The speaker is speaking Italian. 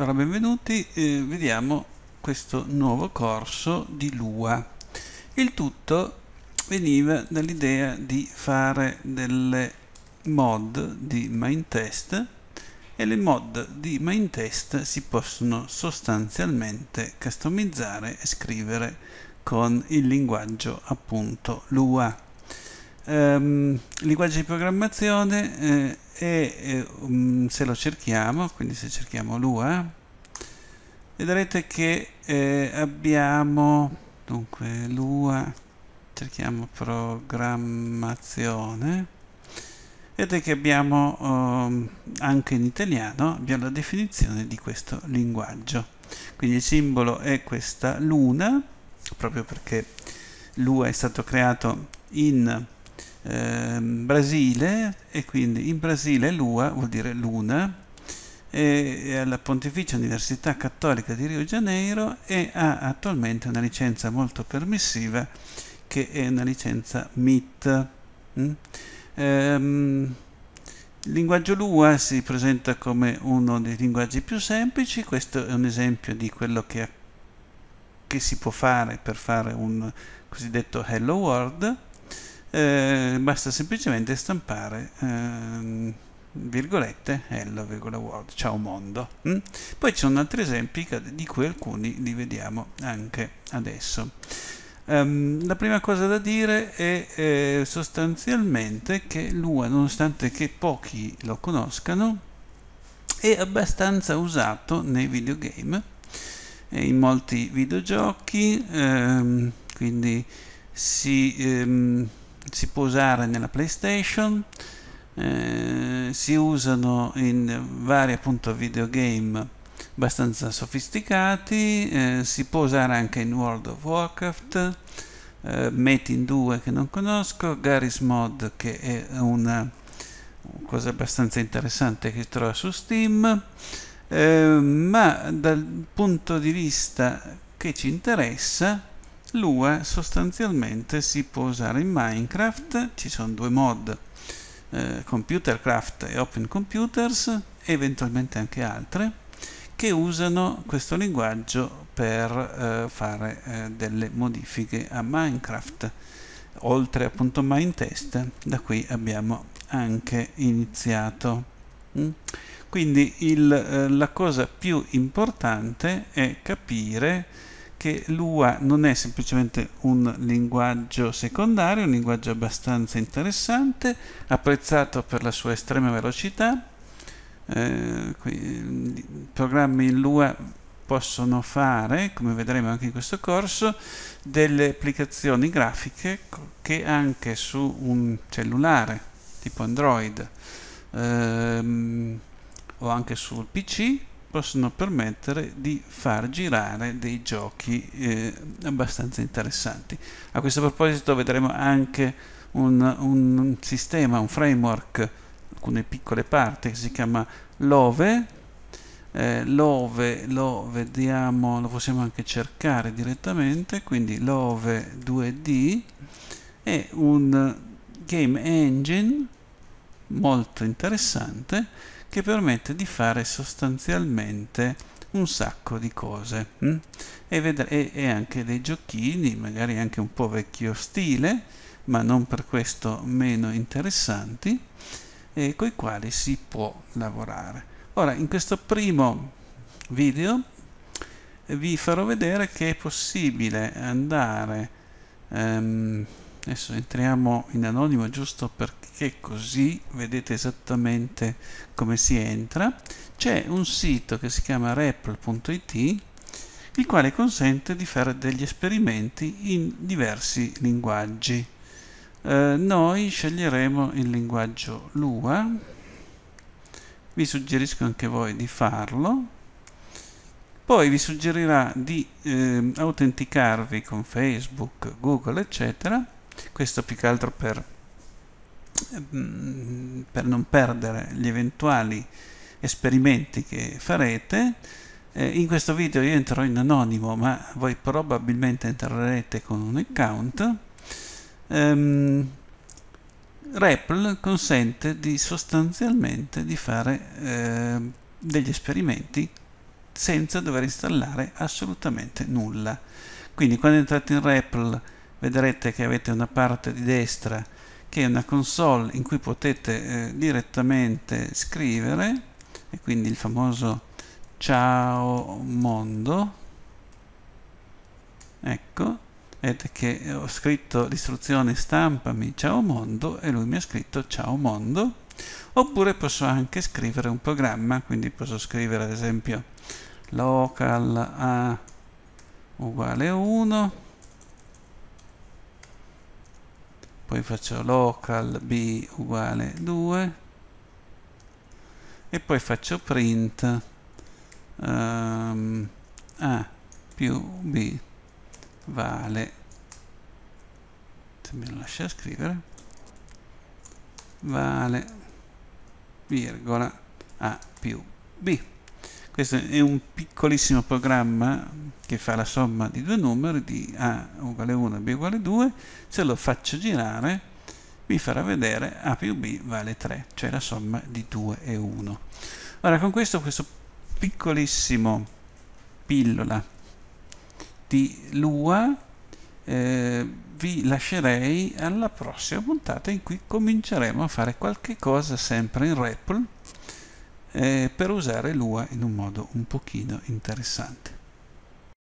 Allora, benvenuti, eh, vediamo questo nuovo corso di Lua. Il tutto veniva dall'idea di fare delle mod di Mindtest e le mod di Mindtest si possono sostanzialmente customizzare e scrivere con il linguaggio appunto Lua um, ehm, linguaggio di programmazione eh, e um, se lo cerchiamo, quindi se cerchiamo Lua, eh, vedrete che eh, abbiamo, dunque Lua, cerchiamo programmazione, vedete che abbiamo um, anche in italiano, abbiamo la definizione di questo linguaggio. Quindi il simbolo è questa luna, proprio perché Lua è stato creato in Ehm, Brasile e quindi in Brasile Lua vuol dire luna è alla Pontificia Università Cattolica di Rio de Janeiro e ha attualmente una licenza molto permissiva che è una licenza MIT. Mm? Ehm, il linguaggio Lua si presenta come uno dei linguaggi più semplici, questo è un esempio di quello che, che si può fare per fare un cosiddetto Hello World eh, basta semplicemente stampare ehm, virgolette hello virgola world ciao mondo mm? poi ci sono altri esempi di cui alcuni li vediamo anche adesso um, la prima cosa da dire è eh, sostanzialmente che l'UA nonostante che pochi lo conoscano è abbastanza usato nei videogame e in molti videogiochi ehm, quindi si ehm, si può usare nella PlayStation, eh, si usano in vari appunto videogame abbastanza sofisticati, eh, si può usare anche in World of Warcraft, eh, Mate in 2 che non conosco, Garry's Mod che è una cosa abbastanza interessante che si trova su Steam, eh, ma dal punto di vista che ci interessa l'UE sostanzialmente si può usare in Minecraft, ci sono due mod, eh, Computercraft e Open Computers, eventualmente anche altre, che usano questo linguaggio per eh, fare eh, delle modifiche a Minecraft. Oltre appunto Mindtest, da qui abbiamo anche iniziato. Mm? Quindi il, eh, la cosa più importante è capire che l'UA non è semplicemente un linguaggio secondario, un linguaggio abbastanza interessante, apprezzato per la sua estrema velocità. Eh, qui, programmi in Lua possono fare, come vedremo anche in questo corso, delle applicazioni grafiche che anche su un cellulare tipo Android ehm, o anche sul PC possono permettere di far girare dei giochi eh, abbastanza interessanti. A questo proposito vedremo anche un, un sistema, un framework, alcune piccole parti che si chiama Love. Eh, Love lo vediamo, lo possiamo anche cercare direttamente, quindi Love 2D è un game engine molto interessante che permette di fare sostanzialmente un sacco di cose hm? e, e, e, anche dei giochini magari anche un po' vecchio stile ma non per questo meno interessanti eh, con i quali si può lavorare ora in questo primo video vi farò vedere che è possibile andare ehm, Adesso entriamo in anonimo giusto perché così vedete esattamente come si entra. C'è un sito che si chiama REPL.it il quale consente di fare degli esperimenti in diversi linguaggi. Eh, noi sceglieremo il linguaggio Lua, vi suggerisco anche voi di farlo, poi vi suggerirà di eh, autenticarvi con Facebook, Google, eccetera, questo più che altro per, mm, per non perdere gli eventuali esperimenti che farete eh, in questo video io entrerò in anonimo ma voi probabilmente entrerete con un account ehm, REPL consente di sostanzialmente di fare eh, degli esperimenti senza dover installare assolutamente nulla quindi quando entrate in REPL vedrete che avete una parte di destra che è una console in cui potete eh, direttamente scrivere e quindi il famoso ciao mondo ecco vedete che ho scritto l'istruzione stampami ciao mondo e lui mi ha scritto ciao mondo oppure posso anche scrivere un programma quindi posso scrivere ad esempio local a uguale 1 poi faccio local b uguale 2 e poi faccio print um, a più b vale se me lo lascia scrivere vale virgola a più b questo è un piccolissimo programma che fa la somma di due numeri di A uguale 1 e B uguale 2. Se lo faccio girare mi farà vedere A più B vale 3, cioè la somma di 2 e 1. Ora con questo, questo piccolissimo pillola di Lua eh, vi lascerei alla prossima puntata in cui cominceremo a fare qualche cosa sempre in REPL eh, per usare l'UA in un modo un pochino interessante.